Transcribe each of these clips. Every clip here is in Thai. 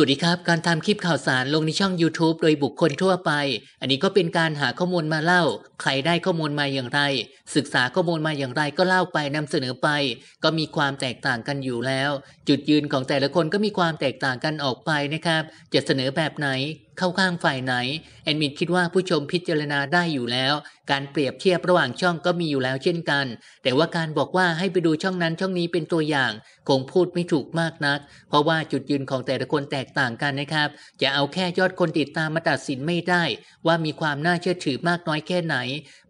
สวัสดีครับ การทำคลิปข่าวสารลงในช่อง YouTube โดยบุคคลทั่วไป อันนี้ก็เป็นการหาข้อมูลมาเล่าใครได้ข้อมูลมาอย่างไร ศึกษาข้อมูลมาอย่างไรก็เล่าไปนำเสนอไปก็มีความแตกต่างกันอยู่แล้ว จุดยืนของแต่ละคนก็มีความแตกต่างกันออกไปนะครับจะเสนอแบบไหนเข้าข้างฝ่ายไหนแอดมินคิดว่าผู้ชมพิจารณาได้อยู่แล้ว การเปรียบเทียบระหว่างช่องก็มีอยู่แล้ว เช่นกัน แต่ว่าการบอกว่าให้ไปดูช่องนั้นช่องนี้เป็นตัวอย่างคงพูดไม่ถูกมากนัก เพราะว่าจุดยืนของแต่ละคนแตกต่างกันนะครับจะเอาแค่ยอดคนติดตามมาตัดสินไม่ได้ว่ามีความน่าเชื่อถือมากน้อยแค่ไหน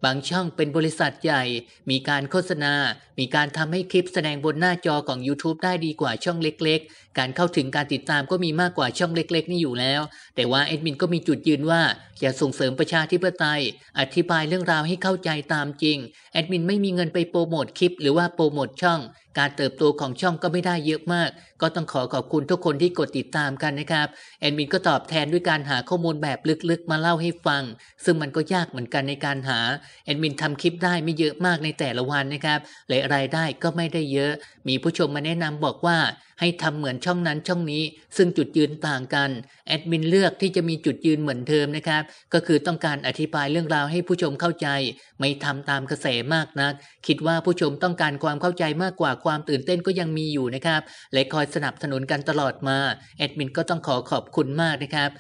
บางช่องเป็นบริษัทใหญ่ มีการโฆษณา มีการทำให้คลิปแสดงบนหน้าจอของ YouTube ได้ดีกว่าช่องเล็ก ๆ การเข้าถึงการติดตามก็มีมากกว่าช่องเล็ก ๆ นี่อยู่แล้ว แต่ว่าไมินก็มีจุดยืนว่าจะส่งเสริมประชาธิปไตย อธิบายเรื่องราวให้เข้าใจตามจริง แอดมินไม่มีเงินไปโปรโมทคลิปหรือว่าโปรโมทช่องการเติบโตของช่องก็ไม่ได้เยอะมาก ก็ต้องขอขอบคุณทุกคนที่กดติดตามกันนะครับแอดมินก็ตอบแทนด้วยการหาข้อมูลแบบลึกๆ มาเล่าให้ฟัง ซึ่งมันก็ยากเหมือนกันในการหาแอดมินทำคลิปได้ไม่เยอะมากในแต่ละวันนะครับหลยรายได้ก็ไม่ได้เยอะ มีผู้ชมมาแนะนำบอกว่าให้ทำเหมือนช่องนั้นช่องนี้ ซึ่งจุดยืนต่างกันแอดมินเลือกที่จะมีจุดยืนเหมือนเดิมนะครับก็คือต้องการอธิบายเรื่องราวให้ผู้ชมเข้าใจไม่ทำตามกระแสมากนะัก คิดว่าผู้ชมต้องการความเข้าใจมากกว่าความตื่นเต้นก็ยังมีอยู่นะครับ และคอยสนับสนุนกันตลอดมาแอดมินก็ต้องขอขอบคุณมากนะครับ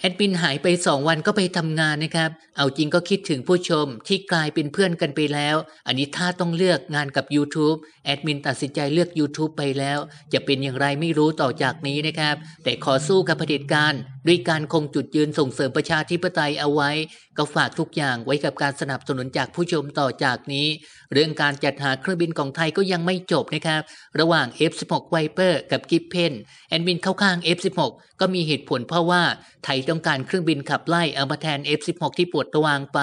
แอดมินหายไป2วันก็ไปทำงานนะครับ เอาจริงก็คิดถึงผู้ชมที่กลายเป็นเพื่อนกันไปแล้ว อันนี้ถ้าต้องเลือกงานกับ YouTube แอดมินตัดสินใจเลือก YouTube ไปแล้ว จะเป็นอย่างไรไม่รู้ต่อจากนี้นะครับแต่ขอสู้กับเผด็จการด้วยการคงจุดยืนส่งเสริมประชาธิปไตยเอาไว้ก็ฝากทุกอย่างไว้กับการสนับสนุนจากผู้ชมต่อจากนี้ เรื่องการจัดหาเครื่องบินของไทยก็ยังไม่จบนะครับ ระหว่าง F16 Viper กับกิฟเพนแอนบินเข้าข้าง F16 ก็มีเหตุผลเพราะว่า ไทยต้องการเครื่องบินขับไล่เอามาแทน F16 ที่ปวดตวางไป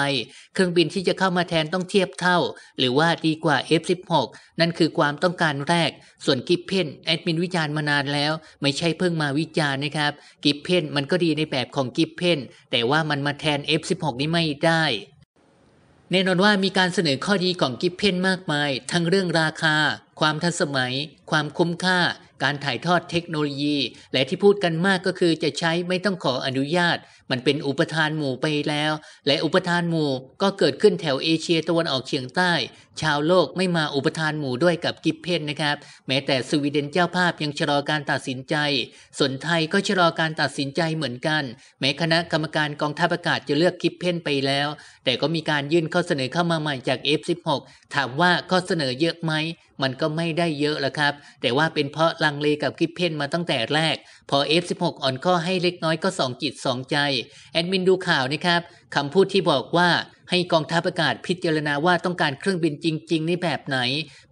เครื่องบินที่จะเข้ามาแทนต้องเทียบเท่า หรือว่าดีกว่า F16 นั่นคือความต้องการแรก ส่วนกิฟเพนแอดมินวิจารณ์มานานแล้ว ไม่ใช่เพิ่งมาวิจารณ์นะครับกิฟเพนมันก็ดีในแบบของกิฟเพนแต่ว่ามันมาแทน F16 นี้ไม่ได้ แน่นอนว่ามีการเสนอข้อดีของกิฟเพนมากมาย ทั้งเรื่องราคา ความทันสมัย ความคุ้มค่าการถ่ายทอดเทคโนโลยี และที่พูดกันมากก็คือจะใช้ไม่ต้องขออนุญาต มันเป็นอุปทานหมู่ไปแล้ว และอุปทานหมู่ก็เกิดขึ้นแถวเอเชียตะวันออกเฉียงใต้ ชาวโลกไม่มาอุปทานหมู่ด้วยกับกิฟเพนนะครับ แม้แต่สวีเดนเจ้าภาพยังชะลอการตัดสินใจ ส่วนไทยก็ชะลอการตัดสินใจเหมือนกัน แม้คณะกรรมการกองทัพอากาศจะเลือกกิฟเพนไปแล้ว แต่ก็มีการยื่นข้อเสนอเข้ามาใหม่จาก F16 ถามว่าข้อเสนอเยอะไหมมันก็ไม่ได้เยอะละครับ แต่ว่าเป็นเพราะังเลกับกิฟเพนมาตั้งแต่แรก พอ F16 อ่อนข้อให้เล็กน้อยก็สองจิตสองใจ แอดมินดูข่าวนะครับคำพูดที่บอกว่าให้กองทัพอากาศพิจารณาว่าต้องการเครื่องบินจริงๆในแบบไหน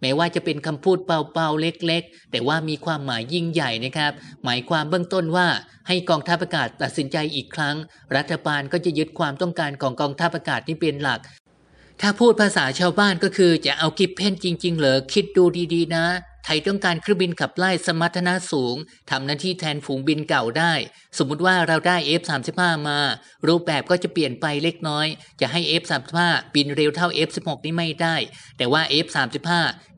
แม้ว่าจะเป็นคำพูดเบาๆ เล็ก ๆ แต่ว่ามีความหมายยิ่งใหญ่นะครับ หมายความเบื้องต้นว่าให้กองทัพอากาศตัดสินใจอีกครั้ง รัฐบาลก็จะยึดความต้องการของกองทัพอากาศนี้เป็นหลัก ถ้าพูดภาษาชาวบ้านก็คือจะเอากิฟเพนจริง ๆ เหรอคิดดูดีๆนะไทยต้องการเครื่องบินขับไล่สมรรถนะสูงทำหน้าที่แทนฝูงบินเก่าได้ สมมุติว่าเราได้ F35 มา รูปแบบก็จะเปลี่ยนไปเล็กน้อย จะให้ F35 บินเร็วเท่า F16 นี่ไม่ได้ แต่ว่า F35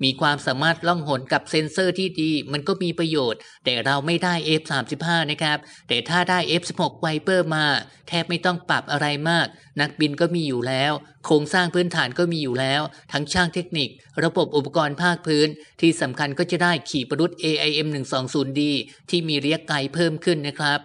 มีความสามารถล่องหนกับเซ็นเซอร์ที่ดี มันก็มีประโยชน์ แต่เราไม่ได้ F35 นะครับ แต่ถ้าได้ F16 ไวเปอร์มา แทบไม่ต้องปรับอะไรมาก นักบินก็มีอยู่แล้ว โครงสร้างพื้นฐานก็มีอยู่แล้ว ทั้งช่างเทคนิค ระบบอุปกรณ์ภาคพื้นที่สำคัญนก็จะได้ขี่ปรุษ AIM 1 2 0 d ที่มีระยะไกลเพิ่มขึ้นนะครับ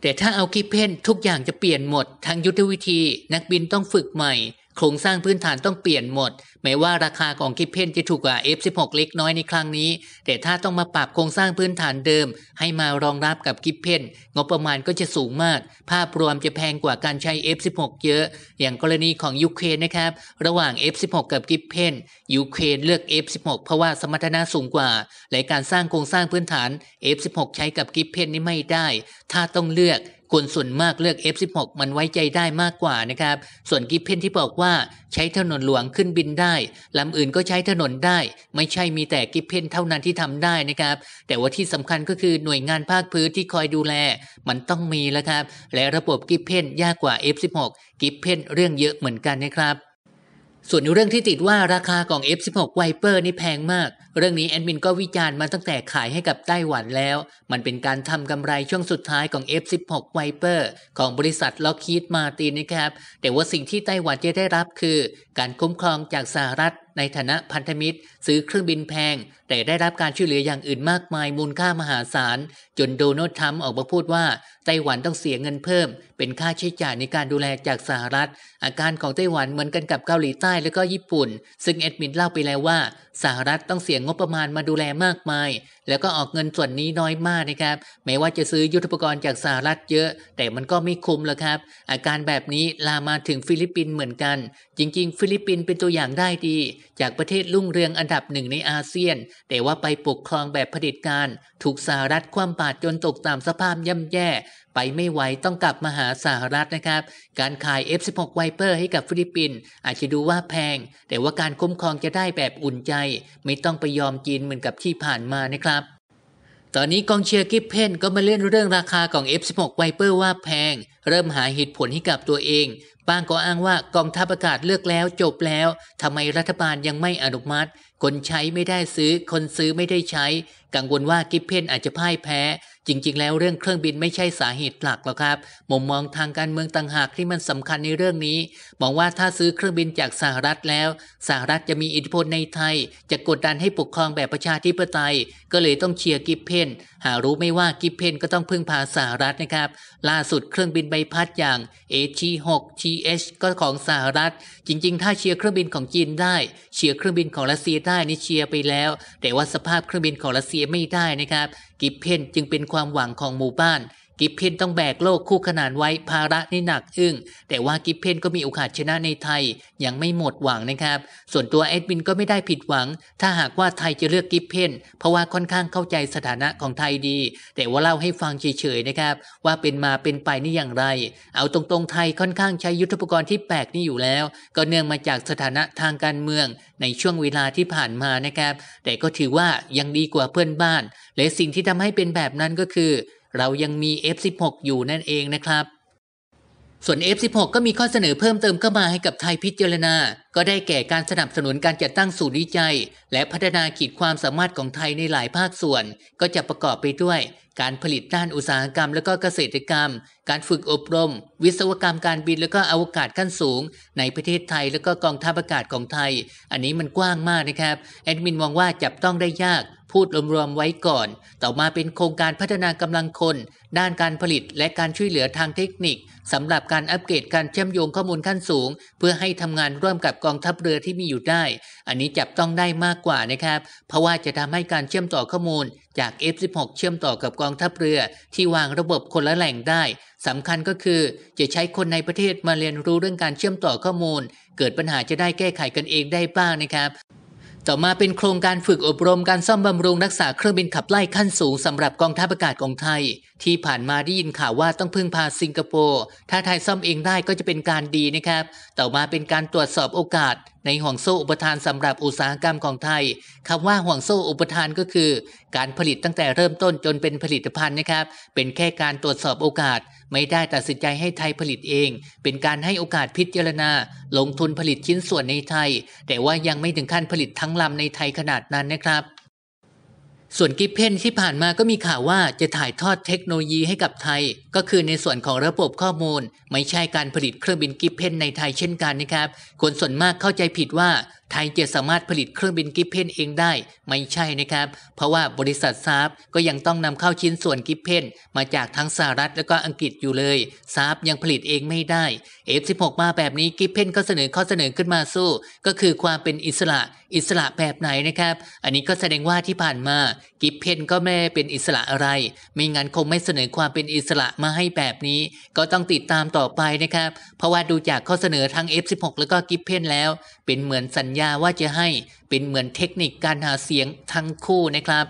แต่ถ้าเอาคิเพนทุกอย่างจะเปลี่ยนหมด ทั้งยุทธวิธี นักบินต้องฝึกใหม่โครงสร้างพื้นฐานต้องเปลี่ยนหมด แม้ว่าราคาของกิปเพนจะถูกกว่า F16 เล็กน้อยในครั้งนี้ แต่ถ้าต้องมาปรับโครงสร้างพื้นฐานเดิมให้มารองรับกับกิปเพนงบประมาณก็จะสูงมาก ภาพรวมจะแพงกว่าการใช้ F16 เยอะ อย่างกรณีของยูเครนนะครับ ระหว่าง F16 กับกิปเพนยูเครนเลือก F16 เพราะว่าสมรรถนะสูงกว่า และการสร้างโครงสร้างพื้นฐาน F16 ใช้กับกิปเพนนี่ไม่ได้ ถ้าต้องเลือกคนส่วนมากเลือก F16 มันไว้ใจได้มากกว่านะครับส่วนกิฟเพนที่บอกว่าใช้ถนนหลวงขึ้นบินได้ลำอื่นก็ใช้ถนนได้ไม่ใช่มีแต่กิฟเพนเท่านั้นที่ทำได้นะครับแต่ว่าที่สำคัญก็คือหน่วยงานภาคพื้นที่คอยดูแลมันต้องมีแล้วครับ และระบบกิฟเพนยากกว่า F16 กิฟเพนเรื่องเยอะเหมือนกันนะครับ ส่วนเรื่องที่ติดว่าราคาของ F16 Viper นี่แพงมากเรื่องนี้แอดมินก็วิจารณ์มาตั้งแต่ขายให้กับไต้หวันแล้ว มันเป็นการทำกำไรช่วงสุดท้ายของ F16 Viper ของบริษัทล็อกคีดมาตีนนะครับ แต่ว่าสิ่งที่ไต้หวันจะได้รับคือ การคุ้มครองจากสหรัฐในฐานะพันธมิตร ซื้อเครื่องบินแพง แต่ได้รับการช่วยเหลืออย่างอื่นมากมายมูลค่ามหาศาล จนโดนัลด์ทรัมป์ออกมาพูดว่าไต้หวันต้องเสียเงินเพิ่ม เป็นค่าใช้จ่ายในการดูแลจากสหรัฐ อาการของไต้หวันเหมือนกันกับเกาหลีใต้และก็ญี่ปุ่น ซึ่งเอดมินเล่าไปแล้วว่า สหรัฐต้องเสียงงบประมาณมาดูแลมากมาย แล้วก็ออกเงินส่วนนี้น้อยมากนะครับ แม้ว่าจะซื้อยุทธปกรณ์จากสหรัฐเยอะ แต่มันก็ไม่คุ้มหรอกครับ อาการแบบนี้ลามาถึงฟิลิปปินส์เหมือนกัน จริงๆฟิลิปปินส์เป็นตัวอย่างได้ดี จากประเทศรุ่งเรืองอันดับหนึ่งในอาเซียน แต่ว่าไปปกครองแบบเผด็จการถูกสหรัฐคว่ำบาตรจนตกตามสภาพย่ำแย่ไปไม่ไหวต้องกลับมาหาสหรัฐนะครับ การขาย F16 Viper ให้กับฟิลิปปินส์อาจจะดูว่าแพง แต่ว่าการคุ้มครองจะได้แบบอุ่นใจ ไม่ต้องไปยอมจีนเหมือนกับที่ผ่านมานะครับ ตอนนี้กองเชียร์กิฟเพนก็มาเล่นเรื่องราคาของ F16 Viper ว่าแพง เริ่มหาเหตุผลให้กับตัวเอง บ้างก็อ้างว่ากองทัพอากาศเลือกแล้วจบแล้วทำไมรัฐบาลยังไม่อนุมัติคนใช้ไม่ได้ซื้อคนซื้อไม่ได้ใช้ กังวลว่ากิฟเพนอาจจะพ่ายแพ้ จริงๆแล้วเรื่องเครื่องบินไม่ใช่สาเหตุหลักหรอกครับมุมมองทางการเมืองต่างหากที่มันสำคัญในเรื่องนี้ มองว่าถ้าซื้อเครื่องบินจากสหรัฐแล้วสหรัฐจะมีอิทธิพลในไทย จะกดดันให้ปกครองแบบประชาธิปไตย ก็เลยต้องเชียร์กิฟเพนหารู้ไม่ว่ากิฟเพนก็ต้องพึ่งพาสหรัฐนะครับ ล่าสุดเครื่องบินใบพัดอย่าง AT6 TH ก็ของสหรัฐ จริงๆ ถ้าเชียร์เครื่องบินของจีนได้เชียร์เครื่องบินของรัสเซียใด้นิเชียไปแล้ว แต่ว่าสภาพเครื่องบินของรัสเซียไม่ได้นะครับ กิเพนจึงเป็นความหวังของหมู่บ้านกิฟเพนต้องแบกโลกคู่ขนานไว้ภาระนี่หนักอึ้งแต่ว่ากิฟเพนก็มีโอกาสชนะในไทย ยังไม่หมดหวังนะครับ ส่วนตัวแอดมินก็ไม่ได้ผิดหวัง ถ้าหากว่าไทยจะเลือกกิฟเพนเพราะว่าค่อนข้างเข้าใจสถานะของไทยดี แต่ว่าเล่าให้ฟังเฉยๆนะครับ ว่าเป็นมาเป็นไปนี่อย่างไร เอาตรงๆไทยค่อนข้างใช้ยุทธปกรณ์ที่แปลกนี่อยู่แล้วก็เนื่องมาจากสถานะทางการเมืองในช่วงเวลาที่ผ่านมานะครับ แต่ก็ถือว่ายังดีกว่าเพื่อนบ้าน และสิ่งที่ทำให้เป็นแบบนั้นก็คือเรายังมี F16 อยู่นั่นเองนะครับ ส่วน F16 ก็มีข้อเสนอเพิ่มเติมเข้ามาให้กับไทยพิจารณาก็ได้แก่การสนับสนุนการจัดตั้งศูนย์วิจัย และพัฒนาขีดความสามารถของไทยในหลายภาคส่วน ก็จะประกอบไปด้วย การผลิตด้านอุตสาหกรรมและก็เกษตรกรรม การฝึกอบรม วิศวกรรมการบินและก็อวกาศขั้นสูง ในประเทศไทยและก็กองทัพอากาศของไทย อันนี้มันกว้างมากนะครับ แอดมินมองว่าจับต้องได้ยากพูดรวมๆไว้ก่อน ต่อมาเป็นโครงการพัฒนากำลังคน ด้านการผลิตและการช่วยเหลือทางเทคนิคสำหรับการอัปเกรดการเชื่อมโยงข้อมูลขั้นสูง เพื่อให้ทำงานร่วมกับกองทัพเรือที่มีอยู่ได้ อันนี้จับต้องได้มากกว่านะครับ เพราะว่าจะทำให้การเชื่อมต่อข้อมูลจาก F16 เชื่อมต่อกับกองทัพเรือที่วางระบบคนละแหล่งได้สำคัญก็คือ จะใช้คนในประเทศมาเรียนรู้เรื่องการเชื่อมต่อข้อมูล เกิดปัญหาจะได้แก้ไขกันเองได้บ้างนะครับต่อมาเป็นโครงการฝึกอบรมการซ่อมบำรุงรักษาเครื่องบินขับไล่ขั้นสูงสำหรับกองทัพอากาศของไทย ที่ผ่านมาได้ยินข่าวว่าต้องพึ่งพาสิงคโปร์ถ้าไทยซ่อมเองได้ก็จะเป็นการดีนะครับ ต่อมาเป็นการตรวจสอบโอกาส ในห่วงโซ่อุปทานสำหรับอุตสาหกรรมของไทยคำว่าห่วงโซ่อุปทานก็คือ การผลิตตั้งแต่เริ่มต้นจนเป็นผลิตภัณฑ์นะครับเป็นแค่การตรวจสอบโอกาสไม่ได้ตัดสินใจให้ไทยผลิตเอง เป็นการให้โอกาสพิจารณา ลงทุนผลิตชิ้นส่วนในไทย แต่ว่ายังไม่ถึงขั้นผลิตทั้งลำในไทยขนาดนั้นนะครับ ส่วนกิฟเพนที่ผ่านมาก็มีข่าวว่าจะถ่ายทอดเทคโนโลยีให้กับไทย ก็คือในส่วนของระบบข้อมูล ไม่ใช่การผลิตเครื่องบินกิฟเพนในไทยเช่นกันนะครับ คนส่วนมากเข้าใจผิดว่าไทยจะสามารถผลิตเครื่องบินกิฟเพนเองได้ไม่ใช่นะครับ เพราะว่าบริษัทซาบก็ยังต้องนำเข้าชิ้นส่วนกิฟเพนมาจากทั้งสหรัฐ และก็อังกฤษอยู่เลยซาบยังผลิตเองไม่ได้ F16 มาแบบนี้กิฟเพนก็เสนอข้อเสนอขึ้นมาสู้ก็คือความเป็นอิสระอิสระแบบไหนนะครับ อันนี้ก็แสดงว่าที่ผ่านมากิฟเพนก็ไม่เป็นอิสระอะไร ไม่งั้นคงไม่เสนอความเป็นอิสระมาให้แบบนี้ ก็ต้องติดตามต่อไปนะครับ เพราะว่าดูจากข้อเสนอทั้ง F16 แล้วก็กิฟเพนแล้ว เป็นเหมือนสัญญาว่าจะให้ เป็นเหมือนเทคนิคการหาเสียงทั้งคู่นะครับ